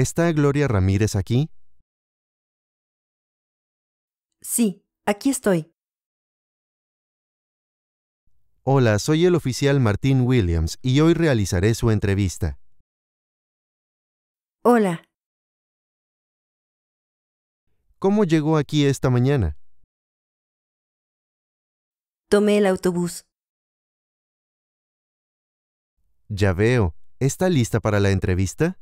¿Está Gloria Ramírez aquí? Sí, aquí estoy. Hola, soy el oficial Martín Williams y hoy realizaré su entrevista. Hola. ¿Cómo llegó aquí esta mañana? Tomé el autobús. Ya veo. ¿Está lista para la entrevista?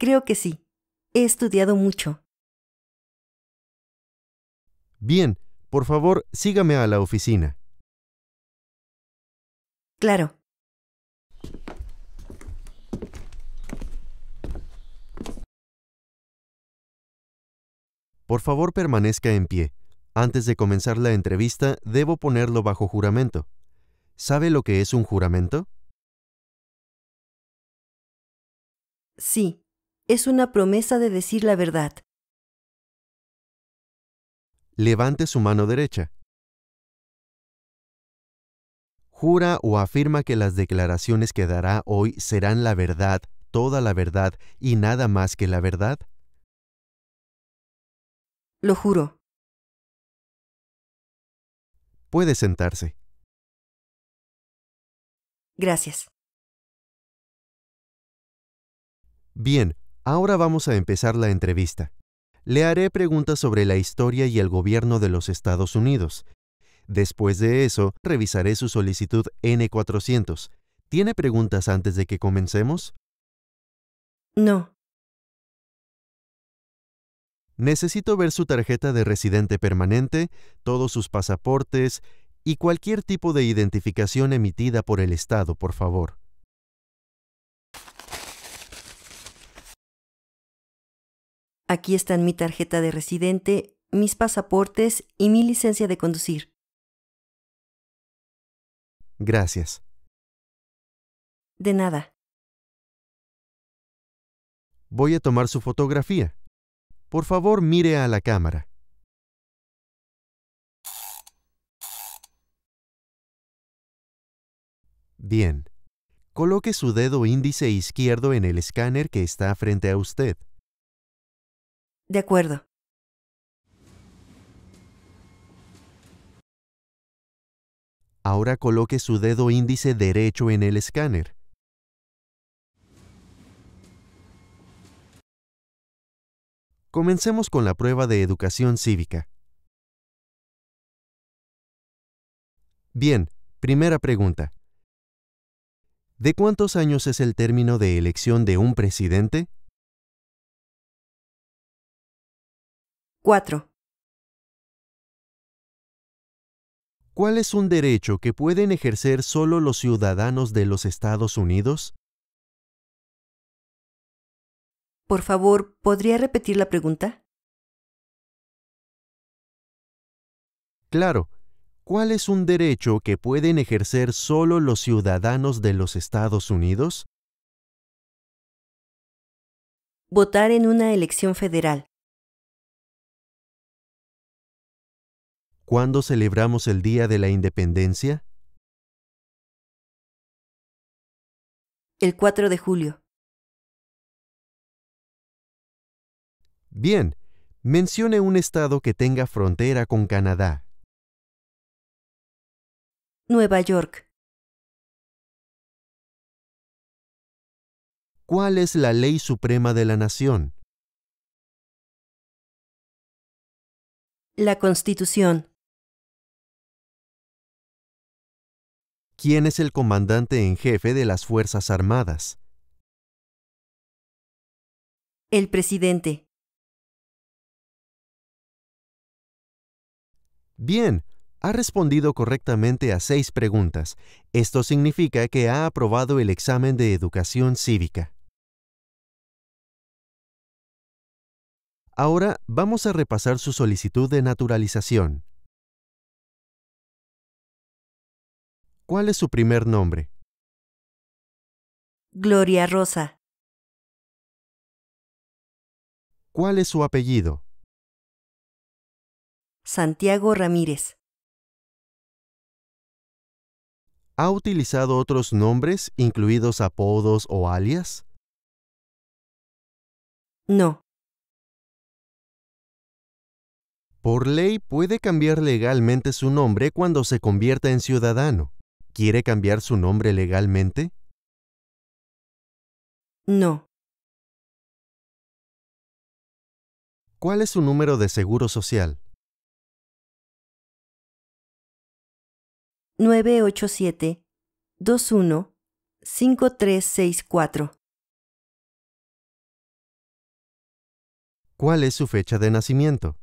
Creo que sí. He estudiado mucho. Bien, por favor, sígame a la oficina. Claro. Por favor, permanezca en pie. Antes de comenzar la entrevista, debo ponerlo bajo juramento. ¿Sabe lo que es un juramento? Sí es una promesa de decir la verdad. Levante su mano derecha. Jura o afirma que las declaraciones que dará hoy serán la verdad, toda la verdad y nada más que la verdad. Lo juro. Puede sentarse. Gracias. Bien, Ahora vamos a empezar la entrevista. Le haré preguntas sobre la historia y el gobierno de los Estados Unidos. Después de eso, revisaré su solicitud N400. ¿Tiene preguntas antes de que comencemos? No. Necesito ver su tarjeta de residente permanente, todos sus pasaportes y cualquier tipo de identificación emitida por el Estado, por favor. Aquí están mi tarjeta de residente, mis pasaportes y mi licencia de conducir. Gracias. De nada. Voy a tomar su fotografía. Por favor, mire a la cámara. Bien. Coloque su dedo índice izquierdo en el escáner que está frente a usted. De acuerdo. Ahora coloque su dedo índice derecho en el escáner. Comencemos con la prueba de educación cívica. Bien, primera pregunta. ¿De cuántos años es el término de elección de un presidente? 4. ¿Cuál es un derecho que pueden ejercer solo los ciudadanos de los Estados Unidos? Por favor, ¿podría repetir la pregunta? Claro. ¿Cuál es un derecho que pueden ejercer solo los ciudadanos de los Estados Unidos? Votar en una elección federal. ¿Cuándo celebramos el Día de la Independencia? El 4 de julio. Bien, mencione un estado que tenga frontera con Canadá. Nueva York. ¿Cuál es la ley suprema de la nación? La Constitución. quién es el comandante en jefe de las Fuerzas Armadas. El presidente. Bien, ha respondido correctamente a seis preguntas. Esto significa que ha aprobado el examen de educación cívica. Ahora vamos a repasar su solicitud de naturalización. ¿Cuál es su primer nombre? Gloria Rosa. ¿Cuál es su apellido? Santiago Ramírez. ¿Ha utilizado otros nombres, incluidos apodos o alias? No. Por ley puede cambiar legalmente su nombre cuando se convierta en ciudadano quiere cambiar su nombre legalmente? No. ¿Cuál es su número de seguro social? 987 21 ¿Cuál es su fecha de nacimiento?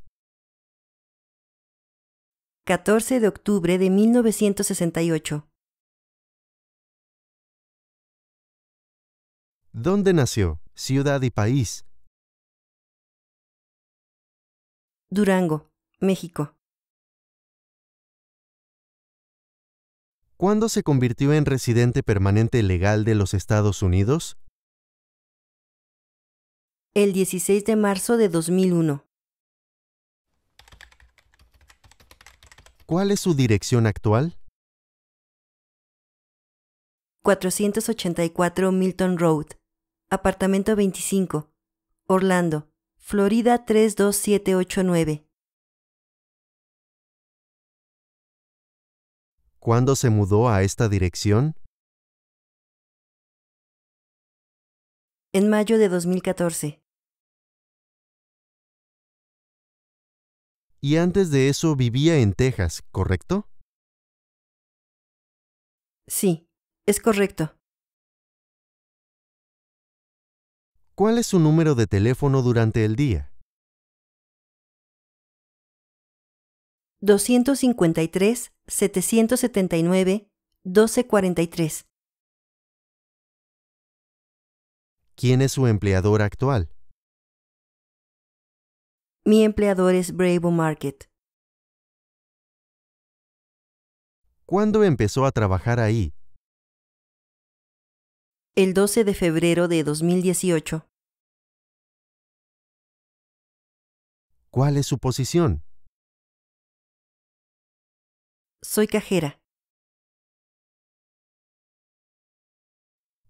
14 de octubre de 1968. ¿Dónde nació? Ciudad y país. Durango, México. ¿Cuándo se convirtió en residente permanente legal de los Estados Unidos? El 16 de marzo de 2001. ¿Cuál es su dirección actual? 484 Milton Road, apartamento 25, Orlando, Florida 32789. ¿Cuándo se mudó a esta dirección? En mayo de 2014. Y antes de eso vivía en Texas, ¿correcto? Sí, es correcto. ¿Cuál es su número de teléfono durante el día? 253 779 1243. ¿Quién es su empleador actual? Mi empleador es Bravo Market. ¿Cuándo empezó a trabajar ahí? el 12 de febrero de 2018. ¿Cuál es su posición? Soy cajera.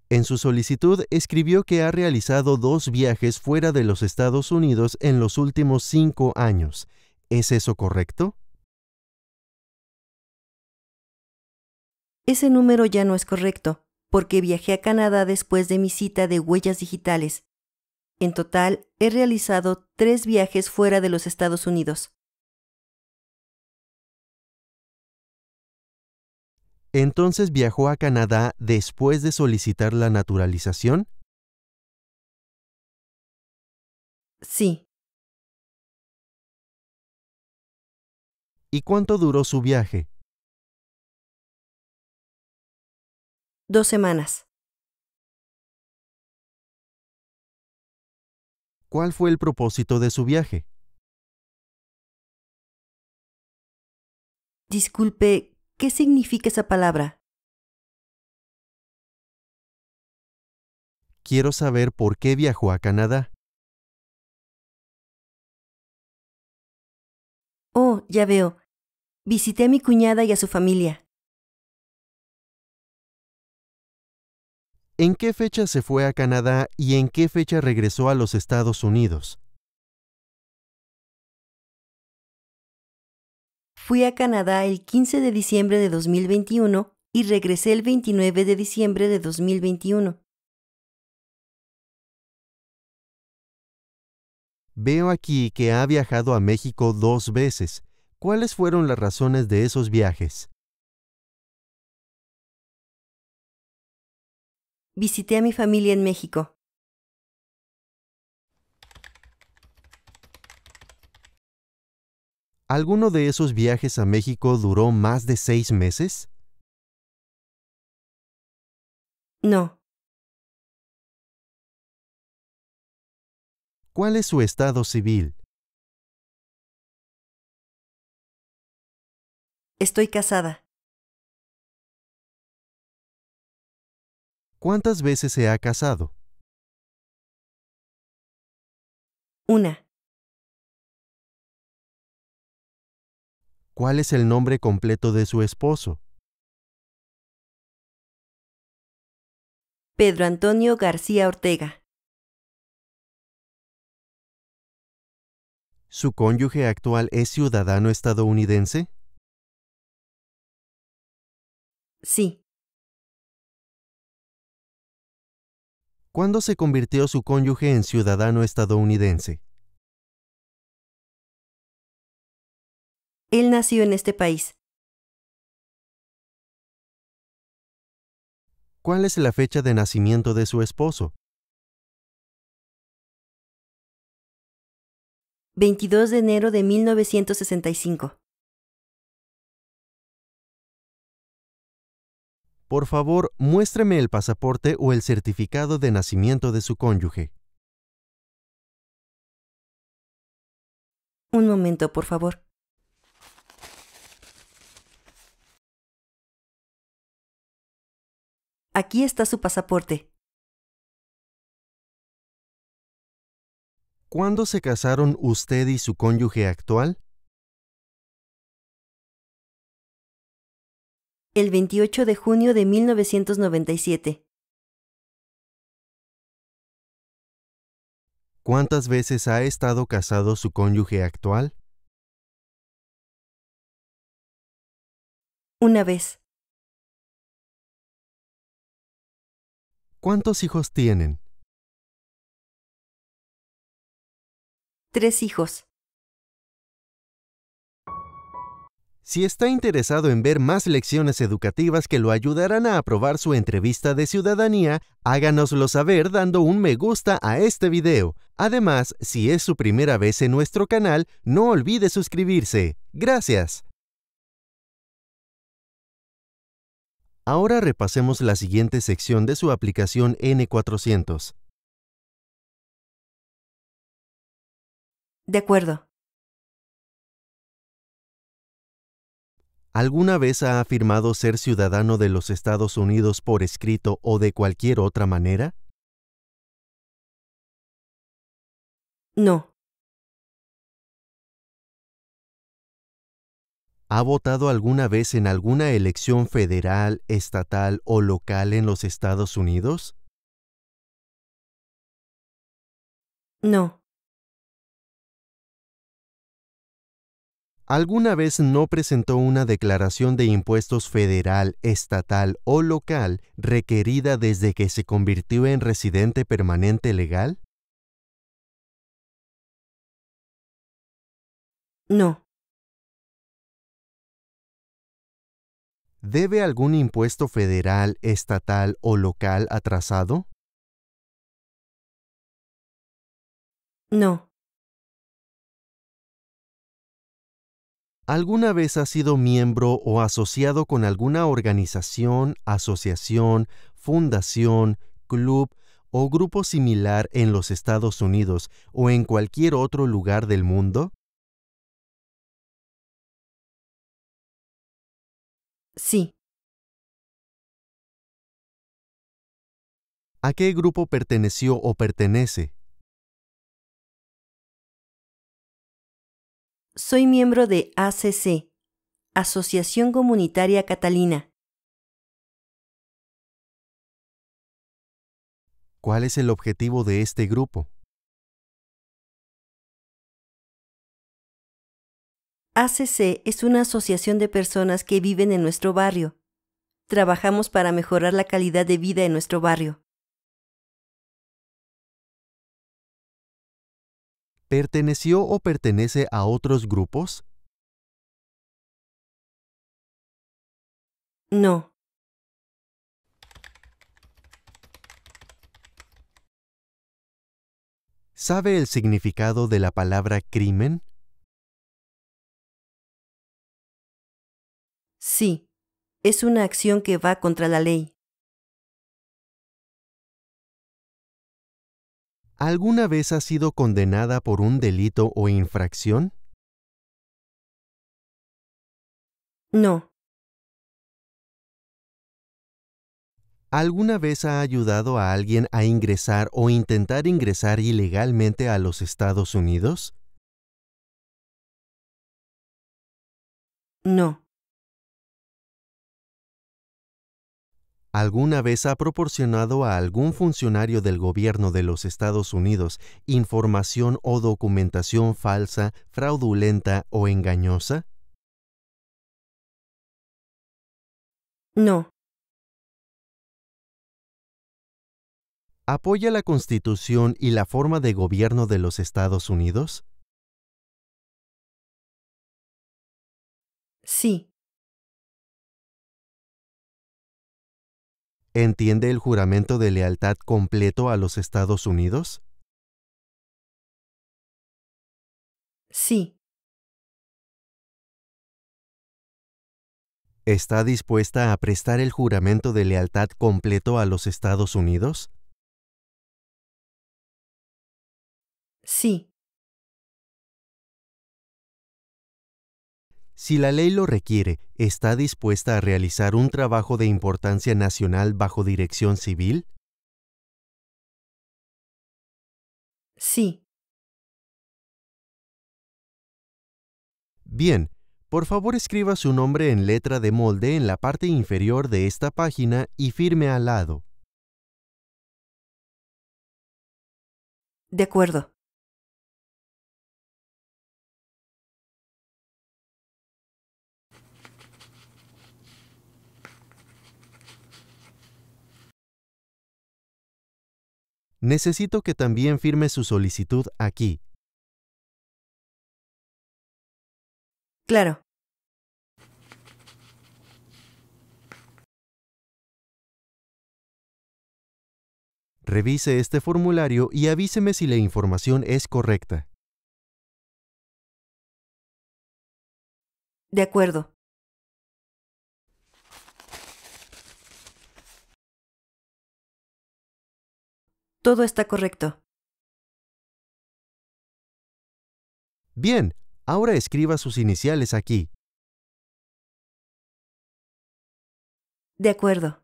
En su solicitud escribió que ha realizado dos viajes fuera de los Estados Unidos en los últimos cinco años. ¿Es eso correcto? Ese número ya no es correcto porque viajé a Canadá después de mi cita de huellas digitales. En total, he realizado tres viajes fuera de los Estados Unidos. Entonces viajó a Canadá después de solicitar la naturalización? Sí. ¿Y cuánto duró su viaje? dos semanas. ¿Cuál fue el propósito de su viaje? Disculpe, ¿qué significa esa palabra? Quiero saber por qué viajó a Canadá. Oh, ya veo. Visité a mi cuñada y a su familia. ¿En qué fecha se fue a Canadá y en qué fecha regresó a los Estados Unidos? Fui a Canadá el 15 de diciembre de 2021 y regresé el 29 de diciembre de 2021. Veo aquí que ha viajado a México dos veces. ¿Cuáles fueron las razones de esos viajes? Visité a mi familia en México. ¿Alguno de esos viajes a México duró más de seis meses? No. ¿Cuál es su estado civil? Estoy casada. ¿Cuántas veces se ha casado? Una. ¿Cuál es el nombre completo de su esposo? Pedro Antonio García Ortega. ¿Su cónyuge actual es ciudadano estadounidense? Sí. ¿Cuándo se convirtió su cónyuge en ciudadano estadounidense? Él nació en este país. ¿Cuál es la fecha de nacimiento de su esposo? 22 de enero de 1965. Por favor, muéstreme el pasaporte o el certificado de nacimiento de su cónyuge. Un momento, por favor. Aquí está su pasaporte. ¿Cuándo se casaron usted y su cónyuge actual? el 28 de junio de 1997. ¿Cuántas veces ha estado casado su cónyuge actual? Una vez. ¿Cuántos hijos tienen? Tres hijos. Si está interesado en ver más lecciones educativas que lo ayudarán a aprobar su entrevista de ciudadanía, háganoslo saber dando un me gusta a este video. Además, si es su primera vez en nuestro canal, no olvide suscribirse. Gracias. Ahora repasemos la siguiente sección de su aplicación N400. De acuerdo. ¿Alguna vez ha afirmado ser ciudadano de los Estados Unidos por escrito o de cualquier otra manera? No. ¿Ha votado alguna vez en alguna elección federal, estatal o local en los Estados Unidos? No. ¿Alguna vez no presentó una declaración de impuestos federal, estatal o local requerida desde que se convirtió en residente permanente legal? No. ¿Debe algún impuesto federal, estatal o local atrasado? No. ¿Alguna vez ha sido miembro o asociado con alguna organización, asociación, fundación, club o grupo similar en los Estados Unidos o en cualquier otro lugar del mundo? Sí. ¿A qué grupo perteneció o pertenece? Soy miembro de ACC, Asociación Comunitaria Catalina. ¿Cuál es el objetivo de este grupo? ACC es una asociación de personas que viven en nuestro barrio. Trabajamos para mejorar la calidad de vida en nuestro barrio. ¿Perteneció o pertenece a otros grupos? No. ¿Sabe el significado de la palabra crimen? Sí, es una acción que va contra la ley. ¿Alguna vez ha sido condenada por un delito o infracción? No. ¿Alguna vez ha ayudado a alguien a ingresar o intentar ingresar ilegalmente a los Estados Unidos? No. alguna vez ha proporcionado a algún funcionario del gobierno de los Estados Unidos información o documentación falsa, fraudulenta o engañosa? No. ¿Apoya la Constitución y la forma de gobierno de los Estados Unidos? Sí. ¿Entiende el juramento de lealtad completo a los Estados Unidos? Sí. ¿Está dispuesta a prestar el juramento de lealtad completo a los Estados Unidos? Sí. si la ley lo requiere, está dispuesta a realizar un trabajo de importancia nacional bajo dirección civil? Sí. Bien, por favor escriba su nombre en letra de molde en la parte inferior de esta página y firme al lado. De acuerdo. necesito que también firme su solicitud aquí. Claro. Revise este formulario y avíseme si la información es correcta. De acuerdo. Todo está correcto. Bien, ahora escriba sus iniciales aquí. De acuerdo.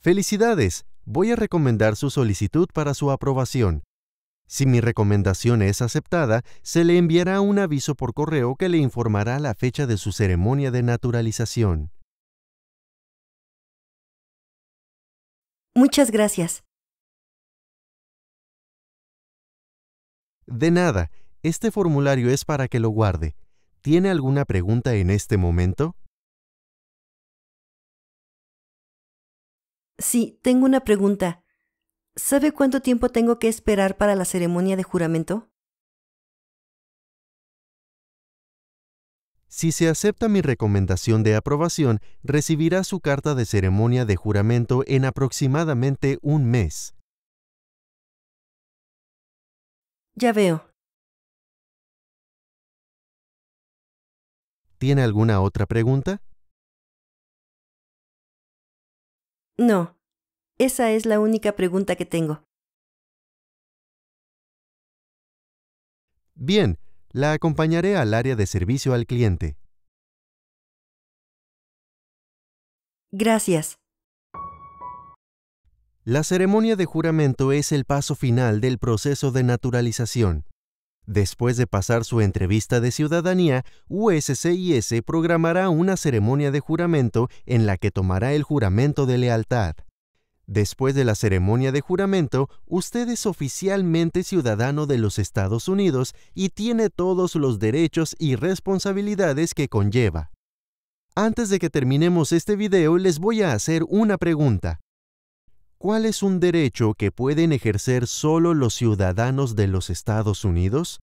Felicidades. Voy a recomendar su solicitud para su aprobación. Si mi recomendación es aceptada, se le enviará un aviso por correo que le informará la fecha de su ceremonia de naturalización. Muchas gracias. De nada, este formulario es para que lo guarde. ¿Tiene alguna pregunta en este momento? Sí, tengo una pregunta. ¿Sabe cuánto tiempo tengo que esperar para la ceremonia de juramento? Si se acepta mi recomendación de aprobación, recibirá su carta de ceremonia de juramento en aproximadamente un mes. Ya veo. ¿Tiene alguna otra pregunta? No, esa es la única pregunta que tengo. Bien, la acompañaré al área de servicio al cliente. Gracias. La ceremonia de juramento es el paso final del proceso de naturalización. Después de pasar su entrevista de ciudadanía, USCIS programará una ceremonia de juramento en la que tomará el juramento de lealtad. Después de la ceremonia de juramento, usted es oficialmente ciudadano de los Estados Unidos y tiene todos los derechos y responsabilidades que conlleva. Antes de que terminemos este video, les voy a hacer una pregunta. ¿Cuál es un derecho que pueden ejercer solo los ciudadanos de los Estados Unidos?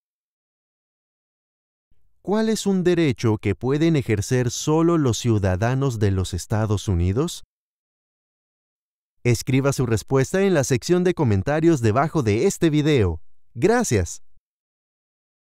¿Cuál es un derecho que pueden ejercer solo los ciudadanos de los Estados Unidos? Escriba su respuesta en la sección de comentarios debajo de este video. Gracias.